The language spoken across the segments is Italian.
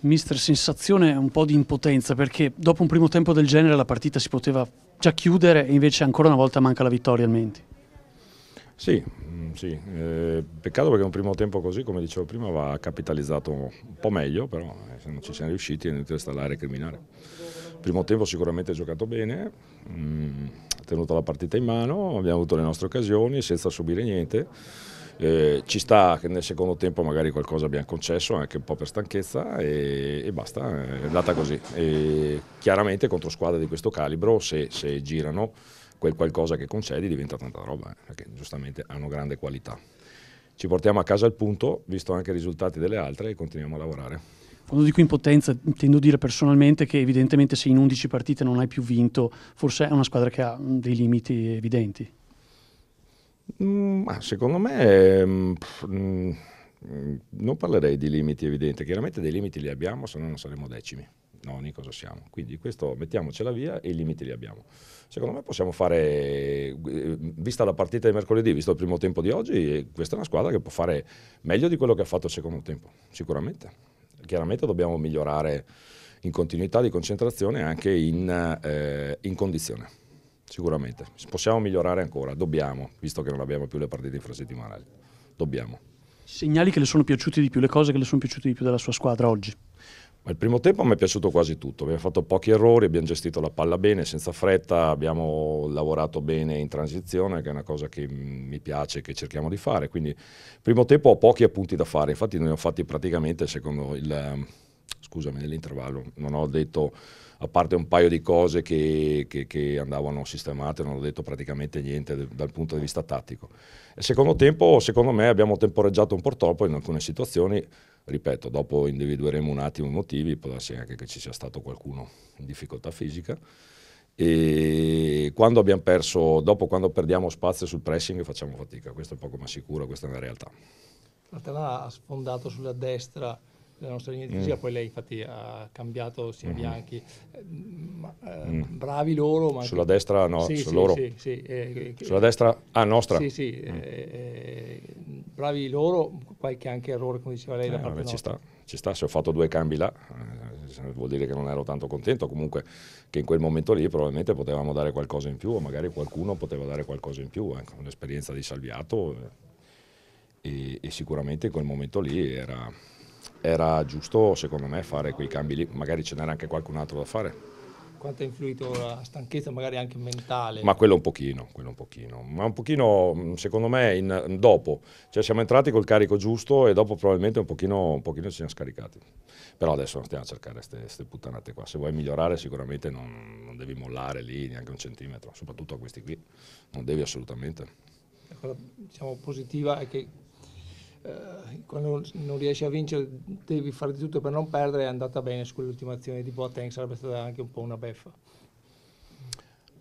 Mister, sensazione un po' di impotenza perché dopo un primo tempo del genere la partita si poteva già chiudere e invece ancora una volta manca la vittoria al Menti. Sì, mm, sì. Eh, peccato perché un primo tempo così, come dicevo prima, va capitalizzato un po' meglio, però eh, se non ci siamo riusciti è inutile stare là a recriminare. Primo tempo sicuramente giocato bene, mh, mm, ha tenuto la partita in mano, abbiamo avuto le nostre occasioni senza subire niente eh, ci sta che nel secondo tempo magari qualcosa abbiamo concesso anche un po' per stanchezza e, e basta, eh, è andata così. E chiaramente contro squadre di questo calibro se, se girano quel qualcosa che concedi diventa tanta roba, eh, perché giustamente hanno grande qualità. Ci portiamo a casa il punto, visto anche i risultati delle altre e continuiamo a lavorare. Quando dico impotenza intendo dire personalmente che evidentemente se in 11 partite non hai più vinto, forse è una squadra che ha dei limiti evidenti. Mm, ma secondo me mm, pff, mm, non parlerei di limiti evidenti, chiaramente dei limiti li abbiamo, se no non saremo decimi, noni cosa siamo. Quindi questo mettiamocela via e i limiti li abbiamo. Secondo me possiamo fare, eh, vista la partita di mercoledì, visto il primo tempo di oggi, eh, questa è una squadra che può fare meglio di quello che ha fatto il secondo tempo, sicuramente. Chiaramente dobbiamo migliorare in continuità di concentrazione e anche in, eh, in condizione sicuramente. Possiamo migliorare ancora, dobbiamo, visto che non abbiamo più le partite infrasettimanali. Dobbiamo. Segnali che le sono piaciute di più, le cose che le sono piaciute di più della sua squadra oggi? Ma il primo tempo mi è piaciuto quasi tutto, abbiamo fatto pochi errori, abbiamo gestito la palla bene, senza fretta, abbiamo lavorato bene in transizione, che è una cosa che mm, mi piace, che cerchiamo di fare. Quindi il primo tempo ho pochi appunti da fare, infatti ne ho fatti praticamente secondo il scusami, nell'intervallo non ho detto, a parte un paio di cose che, che, che andavano sistemate, non ho detto praticamente niente dal punto di vista tattico. E secondo tempo, secondo me, abbiamo temporeggiato un po' troppo in alcune situazioni, ripeto, dopo individueremo un attimo i motivi, può darsi anche che ci sia stato qualcuno in difficoltà fisica. E quando abbiamo perso, dopo quando perdiamo spazio sul pressing facciamo fatica, questo è poco ma sicuro, questa è una realtà. Platana ha sfondato sulla destra la nostra linea di fisica, mm. poi lei infatti ha cambiato sia mm. Bianchi, eh, eh, mm. bravi loro. Ma Sulla anche... destra no, sì, su sì, loro. Sì, sì, eh, Sulla eh, destra ah, nostra. Sì, sì, mm. eh, eh, bravi loro, qualche anche errore come diceva lei da parte ci sta, ci sta, se ho fatto due cambi là vuol dire che non ero tanto contento, comunque che in quel momento lì probabilmente potevamo dare qualcosa in più o magari qualcuno poteva dare qualcosa in più, ecco, un'esperienza di salviato e, e sicuramente in quel momento lì era era giusto secondo me fare quei cambi lì, magari ce n'era anche qualcun altro da fare. Quanto ha influito la stanchezza magari anche mentale? Ma quello un pochino, quello un pochino, ma un pochino mm, secondo me in, dopo, cioè siamo entrati col carico giusto e dopo probabilmente un pochino, un pochino ci siamo scaricati, però adesso non stiamo a cercare queste puttanate qua, se vuoi migliorare sicuramente non, non devi mollare lì neanche un centimetro, soprattutto a questi qui, non devi assolutamente. La cosa diciamo, positiva è che eh, quando non riesci a vincere devi fare di tutto per non perdere, è andata bene su quell'ultima azione di Boateng, sarebbe stata anche un po' una beffa.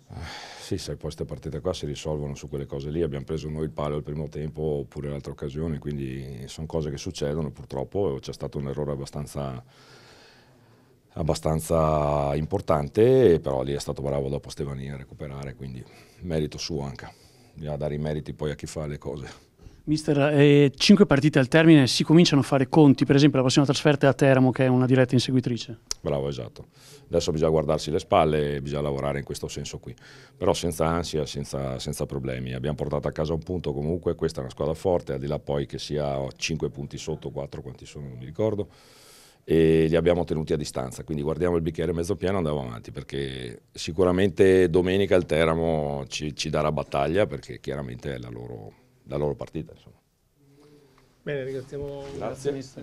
Eh, sì, sai, poi queste partite qua si risolvono su quelle cose lì, abbiamo preso noi il palo al primo tempo oppure l'altra occasione, quindi sono cose che succedono purtroppo, c'è stato un errore abbastanza abbastanza importante, però lì è stato bravo dopo Stevanini a recuperare, quindi merito suo anche, bisogna dare i meriti poi a chi fa le cose. Mister, eh, cinque partite al termine si cominciano a fare conti, per esempio la prossima trasferta è a Teramo che è una diretta inseguitrice. Bravo, esatto. Adesso bisogna guardarsi le spalle e bisogna lavorare in questo senso qui, però senza ansia, senza, senza, problemi. Abbiamo portato a casa un punto comunque, questa è una squadra forte, al di là poi che sia 5 punti sotto, 4 quanti sono, non mi ricordo, e li abbiamo tenuti a distanza, quindi guardiamo il bicchiere mezzo pieno e andiamo avanti, perché sicuramente domenica il Teramo ci, ci darà battaglia, perché chiaramente è la loro la loro partita. Insomma. Bene, ringraziamo. Grazie.